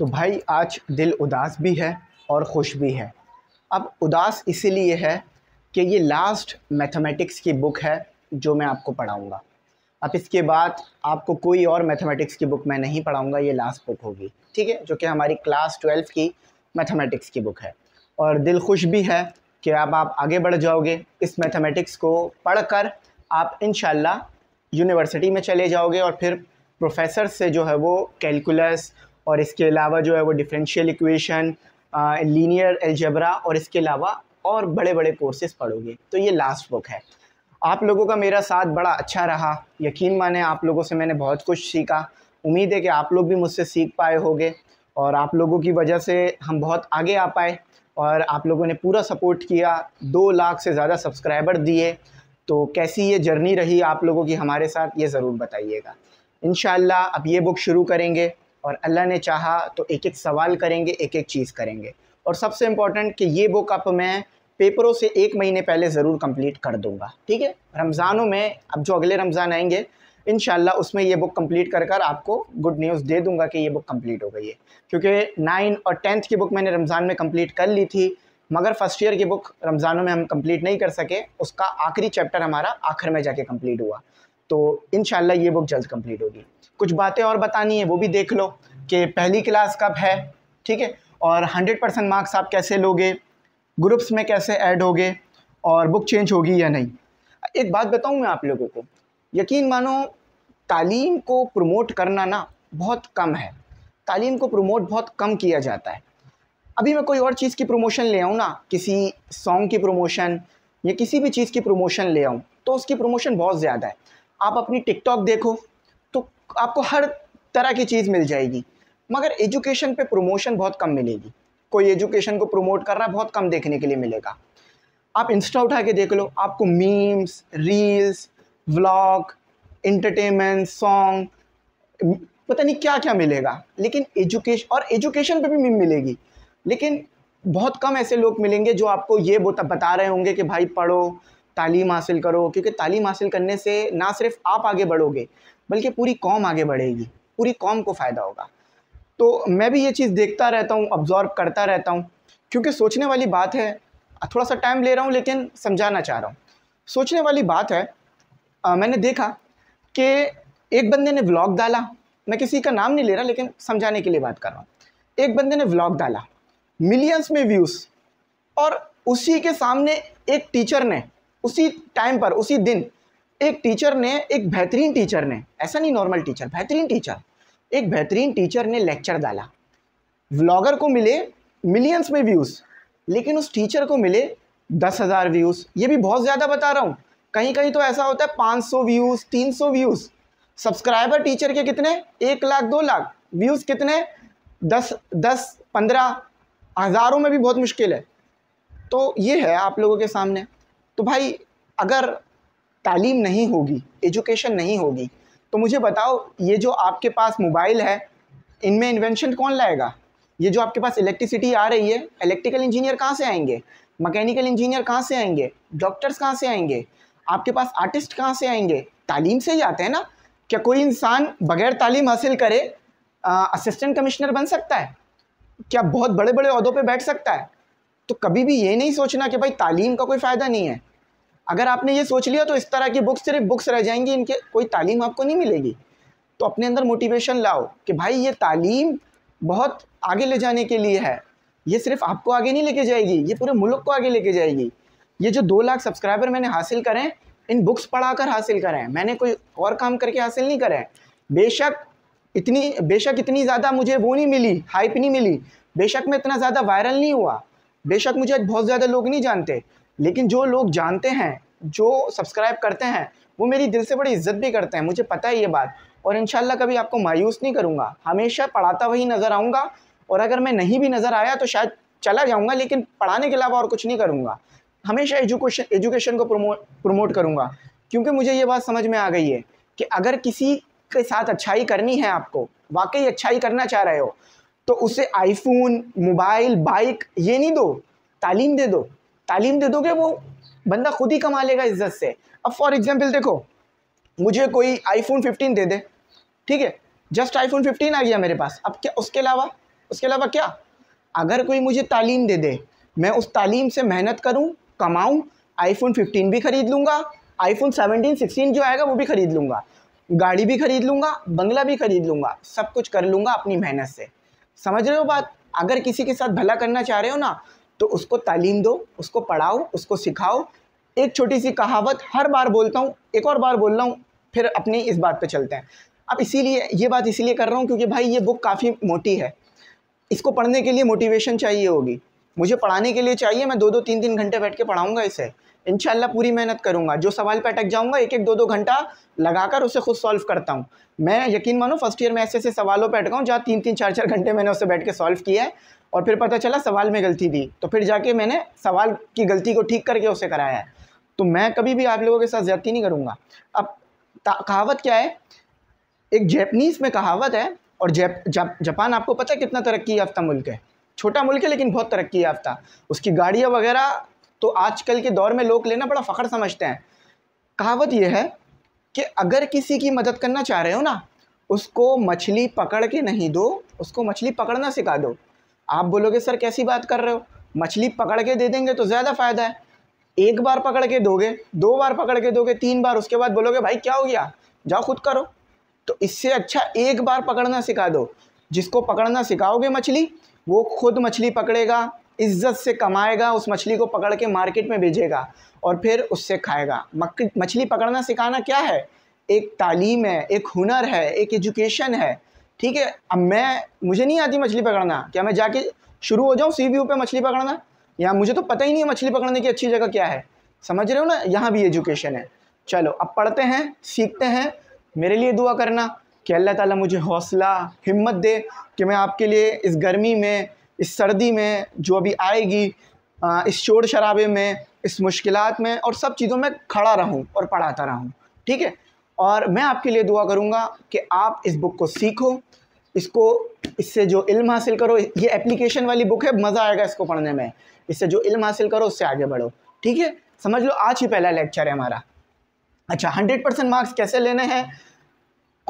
तो भाई आज दिल उदास भी है और खुश भी है अब उदास इसीलिए है कि ये लास्ट मैथमेटिक्स की बुक है जो मैं आपको पढ़ाऊँगा अब इसके बाद आपको कोई और मैथमेटिक्स की बुक मैं नहीं पढ़ाऊँगा ये लास्ट बुक होगी ठीक है जो कि हमारी क्लास ट्वेल्व की मैथमेटिक्स की बुक है और दिल खुश भी है कि अब आप आगे बढ़ जाओगे इस मैथमेटिक्स को पढ़कर आप इन यूनिवर्सिटी में चले जाओगे और फिर प्रोफेसर से जो है वो कैलकुलस और इसके अलावा जो है वो डिफरेंशियल इक्वेशन लीनियर एल्जबरा और इसके अलावा और बड़े बड़े कोर्सेज पढ़ोगे तो ये लास्ट बुक है आप लोगों का मेरा साथ बड़ा अच्छा रहा यकीन माने आप लोगों से मैंने बहुत कुछ सीखा उम्मीद है कि आप लोग भी मुझसे सीख पाए होंगे और आप लोगों की वजह से हम बहुत आगे आ पाए और आप लोगों ने पूरा सपोर्ट किया दो लाख से ज़्यादा सब्सक्राइबर दिए तो कैसी ये जर्नी रही आप लोगों की हमारे साथ ये ज़रूर बताइएगा इन अब ये बुक शुरू करेंगे और अल्लाह ने चाहा तो एक एक सवाल करेंगे एक एक चीज़ करेंगे और सबसे इम्पॉर्टेंट कि ये बुक आप मैं पेपरों से एक महीने पहले ज़रूर कंप्लीट कर दूँगा ठीक है रमज़ानों में अब जो अगले रमज़ान आएंगे इन उसमें ये बुक कंप्लीट कर कर आपको गुड न्यूज़ दे दूंगा कि ये बुक कंप्लीट हो गई है क्योंकि नाइन और टेंथ की बुक मैंने रमज़ान में कंप्लीट कर ली थी मगर फर्स्ट ईयर की बुक रमज़ानों में हम कंप्लीट नहीं कर सके उसका आखिरी चैप्टर हमारा आखिर में जाके कंप्लीट हुआ तो इन ये बुक जल्द कंप्लीट होगी कुछ हम्म। बातें और बतानी है वो भी देख लो कि पहली क्लास कब है ठीक है और हंड्रेड परसेंट मार्क्स आप कैसे लोगे ग्रुप्स में कैसे ऐड होगे और बुक चेंज होगी या नहीं एक बात बताऊँ मैं आप लोगों को यकीन मानो तालीम को प्रमोट करना ना बहुत कम है तालीम को प्रमोट बहुत कम किया जाता है अभी मैं कोई और चीज़ की प्रमोशन ले आऊँ ना किसी सॉन्ग की प्रमोशन या किसी भी चीज़ की प्रमोशन ले आऊँ तो उसकी प्रमोशन बहुत ज़्यादा है आप अपनी टिकटॉक देखो तो आपको हर तरह की चीज़ मिल जाएगी मगर एजुकेशन पे प्रमोशन बहुत कम मिलेगी कोई एजुकेशन को प्रमोट कर रहा है बहुत कम देखने के लिए मिलेगा आप इंस्टा उठा के देख लो आपको memes reels vlog entertainment song पता नहीं क्या क्या मिलेगा लेकिन एजुकेशन और एजुकेशन पे भी मीम मिलेगी लेकिन बहुत कम ऐसे लोग मिलेंगे जो आपको ये बता रहे होंगे कि भाई पढ़ो तालीम हासिल करो क्योंकि तालीम हासिल करने से ना सिर्फ आप आगे बढ़ोगे बल्कि पूरी कौम आगे बढ़ेगी पूरी कौम को फ़ायदा होगा तो मैं भी ये चीज़ देखता रहता हूँ ऑब्ज़ॉर्व करता रहता हूँ क्योंकि सोचने वाली बात है थोड़ा सा टाइम ले रहा हूँ लेकिन समझाना चाह रहा हूँ सोचने वाली बात है आ, मैंने देखा कि एक बंदे ने व्लॉग डाला मैं किसी का नाम नहीं ले रहा लेकिन समझाने के लिए बात कर रहा हूँ एक बंदे ने व्लॉग डाला मिलियंस में व्यूज़ और उसी के सामने एक टीचर ने उसी टाइम पर उसी दिन एक टीचर ने एक बेहतरीन टीचर ने ऐसा नहीं नॉर्मल टीचर बेहतरीन टीचर एक बेहतरीन टीचर ने लेक्चर डाला व्लॉगर को मिले मिलियंस में व्यूज़ लेकिन उस टीचर को मिले दस हज़ार व्यूज़ ये भी बहुत ज़्यादा बता रहा हूँ कहीं कहीं तो ऐसा होता है पाँच सौ व्यूज़ तीन सौ व्यूज़ सब्सक्राइबर टीचर के कितने एक लाख दो लाख व्यूज़ कितने दस दस पंद्रह हज़ारों में भी बहुत मुश्किल है तो ये है आप लोगों के सामने तो भाई अगर तालीम नहीं होगी एजुकेशन नहीं होगी तो मुझे बताओ ये जो आपके पास मोबाइल है इनमें इन्वेंशन कौन लाएगा ये जो आपके पास इलेक्ट्रिसिटी आ रही है इलेक्ट्रिकल इंजीनियर कहाँ से आएंगे मकैनिकल इंजीनियर कहाँ से आएंगे डॉक्टर्स कहाँ से आएंगे आपके पास आर्टिस्ट कहाँ से आएंगे तालीम से ही आते हैं ना क्या कोई इंसान बगैर तालीम हासिल करे असिस्टेंट कमिश्नर बन सकता है क्या बहुत बड़े बड़े अहदों पर बैठ सकता है तो कभी भी ये नहीं सोचना कि भाई तालीम का कोई फ़ायदा नहीं है अगर आपने ये सोच लिया तो इस तरह की बुक्स सिर्फ बुक्स रह जाएंगी इनके कोई तालीम आपको नहीं मिलेगी तो अपने अंदर मोटिवेशन लाओ कि भाई ये तालीम बहुत आगे ले जाने के लिए है ये सिर्फ आपको आगे नहीं लेके जाएगी ये पूरे मुल्क को आगे लेके जाएगी ये जो दो लाख सब्सक्राइबर मैंने हासिल करें इन बुक्स पढ़ा कर हासिल करें मैंने कोई और काम करके हासिल नहीं करें बेशक इतनी बेशक इतनी ज़्यादा मुझे वो नहीं मिली हाइप नहीं मिली बेशक मैं इतना ज़्यादा वायरल नहीं हुआ बेशक मुझे बहुत ज़्यादा लोग नहीं जानते लेकिन जो लोग जानते हैं जो सब्सक्राइब करते हैं वो मेरी दिल से बड़ी इज्जत भी करते हैं मुझे पता है ये बात और इन कभी आपको मायूस नहीं करूँगा हमेशा पढ़ाता वही नज़र आऊँगा और अगर मैं नहीं भी नज़र आया तो शायद चला जाऊँगा लेकिन पढ़ाने के अलावा और कुछ नहीं करूँगा हमेशा एजुकेशन एजुकेशन को प्रमो प्रमोट करूँगा क्योंकि मुझे ये बात समझ में आ गई है कि अगर किसी के साथ अच्छाई करनी है आपको वाकई अच्छाई करना चाह रहे हो तो उसे आईफोन मोबाइल बाइक ये नहीं दो तालीम दे दो तालीम दे दोगे वो बंदा खुद ही कमा लेगा इज्जत से अब फॉर एग्जाम्पल देखो मुझे कोई आईफोन 15 दे दे ठीक है जस्ट आईफोन 15 आ गया मेरे पास अब क्या उसके अलावा उसके अलावा क्या अगर कोई मुझे तालीम दे दे मैं उस तालीम से मेहनत करूँ कमाऊँ आईफोन 15 भी ख़रीद लूँगा आईफोन 17, 16 जो आएगा वो भी ख़रीद लूँगा गाड़ी भी ख़रीद लूँगा बंगला भी ख़रीद लूँगा सब कुछ कर लूँगा अपनी मेहनत से समझ रहे हो बात अगर किसी के साथ भला करना चाह रहे हो ना तो उसको तालीम दो उसको पढ़ाओ उसको सिखाओ एक छोटी सी कहावत हर बार बोलता हूँ एक और बार बोल रहा हूँ फिर अपनी इस बात पे चलते हैं अब इसीलिए ये बात इसीलिए कर रहा हूँ क्योंकि भाई ये बुक काफ़ी मोटी है इसको पढ़ने के लिए मोटिवेशन चाहिए होगी मुझे पढ़ाने के लिए चाहिए मैं दो दो तीन तीन घंटे बैठ के पढ़ाऊँगा इसे इनशाला पूरी मेहनत करूंगा जो सवाल पे अटक जाऊंगा एक एक दो दो घंटा लगाकर उसे खुद सॉल्व करता हूँ मैं यकीन मानो फर्स्ट ईयर में ऐसे ऐसे सवालों पे अटका हूँ जहाँ तीन तीन चार चार घंटे मैंने उसे बैठ के सॉल्व किया है और फिर पता चला सवाल में गलती थी तो फिर जाके मैंने सवाल की गलती को ठीक करके उसे कराया है तो मैं कभी भी आप लोगों के साथ ज़्यादती नहीं करूँगा अब कहावत क्या है एक जैपनीज़ में कहावत है और जैप जापान आपको पता है कितना तरक्की याफ्ता मुल्क है छोटा मुल्क है लेकिन बहुत तरक्की याफ्ता उसकी गाड़ियाँ वगैरह तो आजकल के दौर में लोग लेना बड़ा फ़ख्र समझते हैं कहावत यह है कि अगर किसी की मदद करना चाह रहे हो ना उसको मछली पकड़ के नहीं दो उसको मछली पकड़ना सिखा दो आप बोलोगे सर कैसी बात कर रहे हो मछली पकड़ के दे देंगे तो ज़्यादा फ़ायदा है एक बार पकड़ के दोगे दो बार पकड़ के दोगे तीन बार उसके बाद बोलोगे भाई क्या हो गया जाओ खुद करो तो इससे अच्छा एक बार पकड़ना सिखा दो जिसको पकड़ना सिखाओगे मछली वो खुद मछली पकड़ेगा इज्जत से कमाएगा उस मछली को पकड़ के मार्केट में भेजेगा और फिर उससे खाएगा मछली पकड़ना सिखाना क्या है एक तालीम है एक हुनर है एक एजुकेशन है ठीक है अब मैं मुझे नहीं आती मछली पकड़ना क्या मैं जाके शुरू हो जाऊँ सी व्यू पर मछली पकड़ना या मुझे तो पता ही नहीं है मछली पकड़ने की अच्छी जगह क्या है समझ रहे हो ना यहाँ भी एजुकेशन है चलो अब पढ़ते हैं सीखते हैं मेरे लिए दुआ करना कि अल्लाह ताला मुझे हौसला हिम्मत दे कि मैं आपके लिए इस गर्मी में इस सर्दी में जो अभी आएगी इस शोर शराबे में इस मुश्किल में और सब चीज़ों में खड़ा रहूँ और पढ़ाता रहूँ ठीक है और मैं आपके लिए दुआ करूँगा कि आप इस बुक को सीखो इसको इससे जो इल्म हासिल करो ये एप्लीकेशन वाली बुक है मज़ा आएगा इसको पढ़ने में इससे जो इल्म हासिल करो उससे आगे बढ़ो ठीक है समझ लो आज ही पहला लेक्चर है हमारा अच्छा हंड्रेड परसेंट मार्क्स कैसे लेने हैं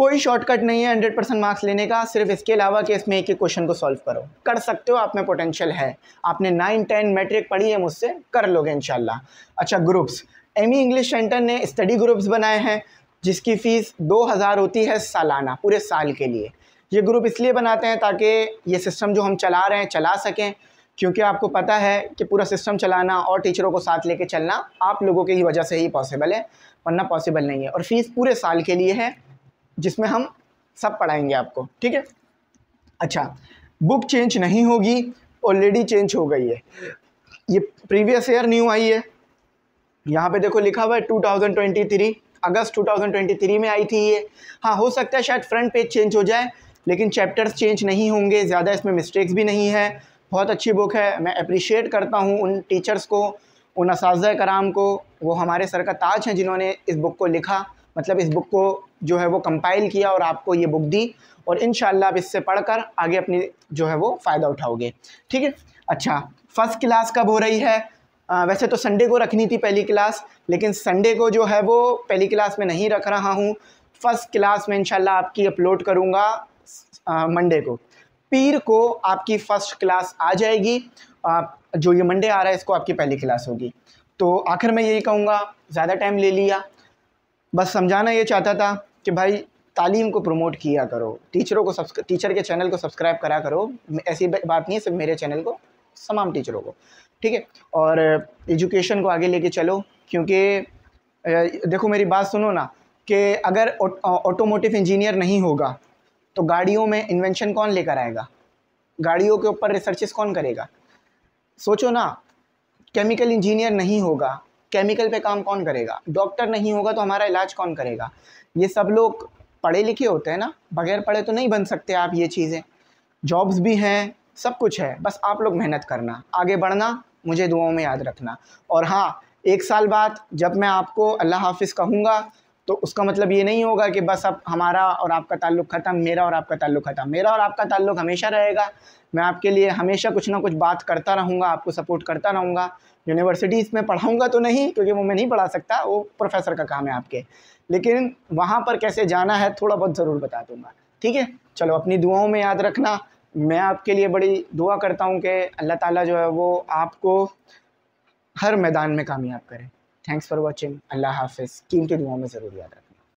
कोई शॉर्टकट नहीं है हंड्रेड परसेंट मार्क्स लेने का सिर्फ इसके अलावा कि इसमें एक एक क्वेश्चन को सॉल्व करो कर सकते हो आप में पोटेंशियल है आपने नाइन टेन मैट्रिक पढ़ी है मुझसे कर लोगे इनशाला अच्छा ग्रुप्स एम इंग्लिश सेंटर ने स्टडी ग्रुप्स बनाए हैं जिसकी फ़ीस दो हज़ार होती है सालाना पूरे साल के लिए ये ग्रुप इसलिए बनाते हैं ताकि ये सिस्टम जो हम चला रहे हैं चला सकें क्योंकि आपको पता है कि पूरा सिस्टम चलाना और टीचरों को साथ लेके चलना आप लोगों की वजह से ही पॉसिबल है वरना पॉसिबल नहीं है और फ़ीस पूरे साल के लिए है जिसमें हम सब पढ़ाएंगे आपको ठीक है अच्छा बुक चेंज नहीं होगी ऑलरेडी चेंज हो गई है ये प्रीवियस ईयर न्यू आई है यहाँ पे देखो लिखा हुआ है 2023 अगस्त 2023 में आई थी ये हाँ हो सकता है शायद फ्रंट पेज चेंज हो जाए लेकिन चैप्टर्स चेंज नहीं होंगे ज़्यादा इसमें मिस्टेक्स भी नहीं है बहुत अच्छी बुक है मैं अप्रिशिएट करता हूँ उन टीचर्स को उन इस कराम को वो हमारे सर का ताज हैं जिन्होंने इस बुक को लिखा मतलब इस बुक को जो है वो कंपाइल किया और आपको ये बुक दी और इन आप इससे पढ़कर आगे अपनी जो है वो फ़ायदा उठाओगे ठीक है अच्छा फर्स्ट क्लास कब हो रही है आ, वैसे तो संडे को रखनी थी पहली क्लास लेकिन संडे को जो है वो पहली क्लास में नहीं रख रहा हूँ फर्स्ट क्लास में इनशाला आपकी अपलोड करूँगा मंडे को पीर को आपकी फ़र्स्ट क्लास आ जाएगी आप जो ये मंडे आ रहा है इसको आपकी पहली क्लास होगी तो आखिर मैं यही कहूँगा ज़्यादा टाइम ले लिया बस समझाना ये चाहता था कि भाई तालीम को प्रमोट किया करो टीचरों को टीचर के चैनल को सब्सक्राइब करा करो ऐसी बात नहीं है सिर्फ मेरे चैनल को तमाम टीचरों को ठीक है और एजुकेशन को आगे लेके चलो क्योंकि देखो मेरी बात सुनो ना कि अगर ऑटोमोटिव इंजीनियर नहीं होगा तो गाड़ियों में इन्वेंशन कौन लेकर आएगा गाड़ियों के ऊपर रिसर्चेस कौन करेगा सोचो ना केमिकल इंजीनियर नहीं होगा केमिकल पे काम कौन करेगा डॉक्टर नहीं होगा तो हमारा इलाज कौन करेगा ये सब लोग पढ़े लिखे होते हैं ना बगैर पढ़े तो नहीं बन सकते आप ये चीज़ें जॉब्स भी हैं सब कुछ है बस आप लोग मेहनत करना आगे बढ़ना मुझे दुआओं में याद रखना और हाँ एक साल बाद जब मैं आपको अल्लाह हाफिज़ कहूँगा तो उसका मतलब ये नहीं होगा कि बस अब हमारा और आपका ताल्लुक़ ख़त्म मेरा और आपका ताल्लुक़ ख़त्म मेरा और आपका ताल्लुक़ हमेशा रहेगा मैं आपके लिए हमेशा कुछ ना कुछ बात करता रहूँगा आपको सपोर्ट करता रहूँगा यूनिवर्सिटीज़ में पढ़ाऊँगा तो नहीं क्योंकि वो मैं नहीं पढ़ा सकता वो प्रोफेसर का काम है आपके लेकिन वहाँ पर कैसे जाना है थोड़ा बहुत ज़रूर बता दूँगा ठीक है चलो अपनी दुआओं में याद रखना मैं आपके लिए बड़ी दुआ करता हूँ कि अल्लाह ताला जो है वो आपको हर मैदान में कामयाब करें थैंक्स फॉर वॉचिंग अल्लाह हाफिज़ कीमती दुआ में ज़रूर याद रखें